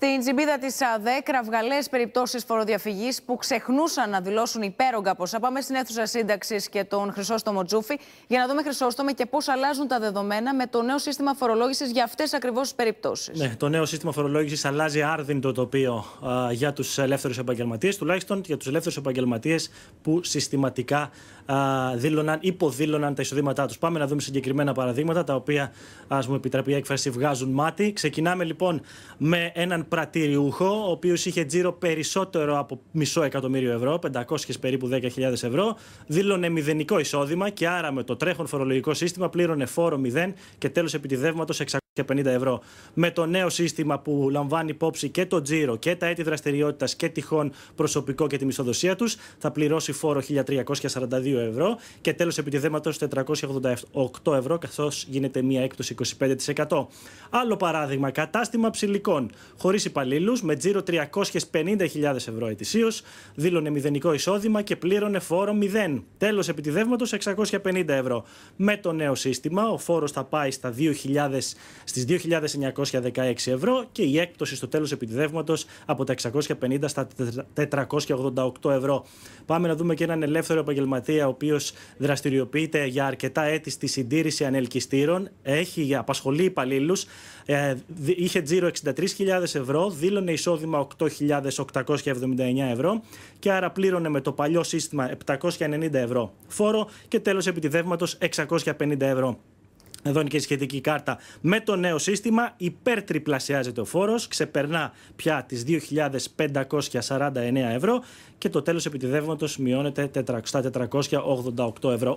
Στην τσιμπίδα της ΑΔΕ, κραυγαλέ περιπτώσεις φοροδιαφυγής που ξεχνούσαν να δηλώσουν υπέρογκα ποσά. Πάμε στην αίθουσα σύνταξης και τον Χρυσόστομο Τζούφι για να δούμε, Χρυσόστομο, και πώς αλλάζουν τα δεδομένα με το νέο σύστημα φορολόγησης για αυτές ακριβώς τις περιπτώσεις. Ναι, το νέο σύστημα φορολόγησης αλλάζει άρδιν το τοπίο για τους ελεύθερους επαγγελματίες, τουλάχιστον για τους ελεύθερους επαγγελματίες που συστηματικά δήλωναν, υποδήλωναν τα εισοδήματά τους. Πάμε να δούμε συγκεκριμένα παραδείγματα, τα οποία, ας μου επιτραπεί η έκφραση, βγάζουν μάτι. Ξεκινάμε λοιπόν με έναν πρατήριούχο, ο οποίος είχε τζίρο περισσότερο από μισό εκατομμύριο ευρώ, 500 περίπου 10.000 ευρώ, δήλωνε μηδενικό εισόδημα και άρα με το τρέχον φορολογικό σύστημα πλήρωνε φόρο 0 και τέλος επιτιδεύματο 600 και ευρώ. Με το νέο σύστημα που λαμβάνει υπόψη και το τζίρο και τα έτη δραστηριότητας και τυχόν προσωπικό και τη μισθοδοσία τους, θα πληρώσει φόρο 1.342 ευρώ και τέλος επιδεδέματο 488 ευρώ, καθώς γίνεται μία έκπτωση 25%. Άλλο παράδειγμα, κατάστημα ψηλικών χωρίς υπαλλήλους με τζίρο 350.000 ευρώ ετησίως, δήλωνε μηδενικό εισόδημα και πλήρωνε φόρο 0. Τέλο επιδεδέματο 650 ευρώ. Με το νέο σύστημα, ο φόρος θα πάει στα 2.000 στις 2.916 ευρώ και η έκπτωση στο τέλος επιδεύματος από τα 650 στα 488 ευρώ. Πάμε να δούμε και έναν ελεύθερο επαγγελματία ο οποίος δραστηριοποιείται για αρκετά έτη στη συντήρηση ανελκυστήρων, έχει απασχολεί υπαλλήλους, ε, είχε τζίρο 63.000 ευρώ, δήλωνε εισόδημα 8.879 ευρώ και άρα πλήρωνε με το παλιό σύστημα 790 ευρώ φόρο και τέλος επιτιδεύματος 650 ευρώ. Εδώ είναι και η σχετική κάρτα. Με το νέο σύστημα υπερτριπλασιάζεται ο φόρος, ξεπερνά πια τις 2.549 ευρώ και το τέλος επιτιδεύματος μειώνεται στα 488 ευρώ.